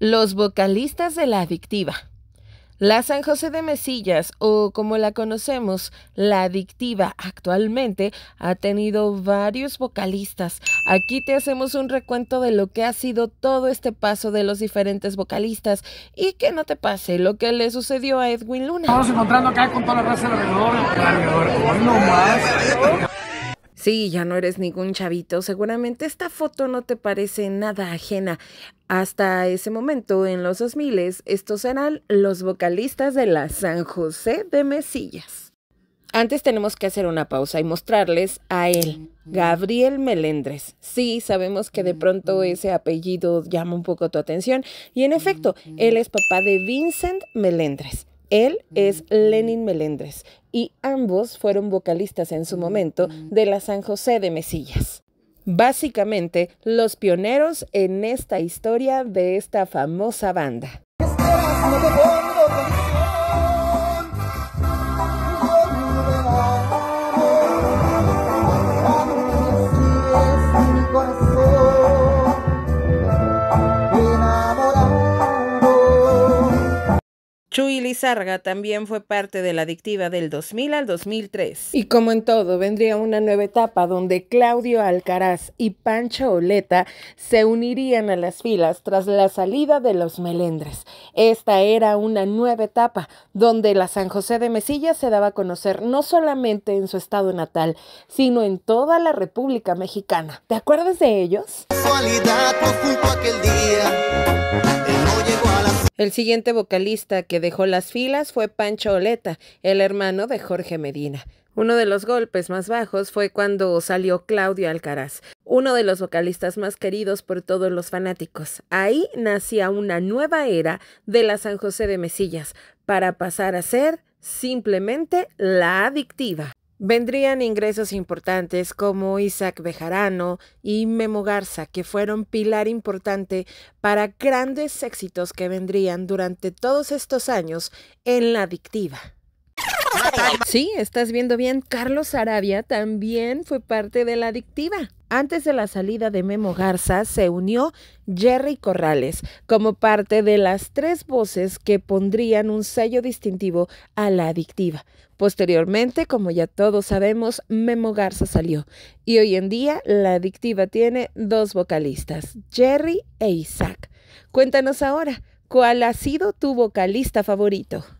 Los vocalistas de la adictiva. La San José de Mesillas, o como la conocemos, la adictiva, actualmente ha tenido varios vocalistas. Aquí te hacemos un recuento de lo que ha sido todo este paso de los diferentes vocalistas y que no te pase lo que le sucedió a Edwin Luna. encontrando acá con Sí, ya no eres ningún chavito. Seguramente esta foto no te parece nada ajena. Hasta ese momento, en los 2000, estos eran los vocalistas de la San José de Mesillas. Antes tenemos que hacer una pausa y mostrarles a él, Gabriel Melendres. Sí, sabemos que de pronto ese apellido llama un poco tu atención y en efecto, él es papá de Vincent Melendres. Él es mm. Lenin Melendres y ambos fueron vocalistas en su mm. momento de la San José de Mesillas. Básicamente, los pioneros en esta historia de esta famosa banda. Este Chuy Lizarga también fue parte de la adictiva del 2000 al 2003. Y como en todo, vendría una nueva etapa donde Claudio Alcaraz y Pancho Oleta se unirían a las filas tras la salida de los Melendres. Esta era una nueva etapa donde la San José de Mesilla se daba a conocer no solamente en su estado natal, sino en toda la República Mexicana. ¿Te acuerdas de ellos? aquel día. El siguiente vocalista que dejó las filas fue Pancho Oleta, el hermano de Jorge Medina. Uno de los golpes más bajos fue cuando salió Claudio Alcaraz, uno de los vocalistas más queridos por todos los fanáticos. Ahí nacía una nueva era de la San José de Mesillas, para pasar a ser simplemente la adictiva. Vendrían ingresos importantes como Isaac Bejarano y Memo Garza, que fueron pilar importante para grandes éxitos que vendrían durante todos estos años en la adictiva. Ah, sí, estás viendo bien, Carlos Arabia también fue parte de la adictiva. Antes de la salida de Memo Garza se unió Jerry Corrales como parte de las tres voces que pondrían un sello distintivo a la adictiva. Posteriormente, como ya todos sabemos, Memo Garza salió y hoy en día la adictiva tiene dos vocalistas, Jerry e Isaac. Cuéntanos ahora, ¿cuál ha sido tu vocalista favorito?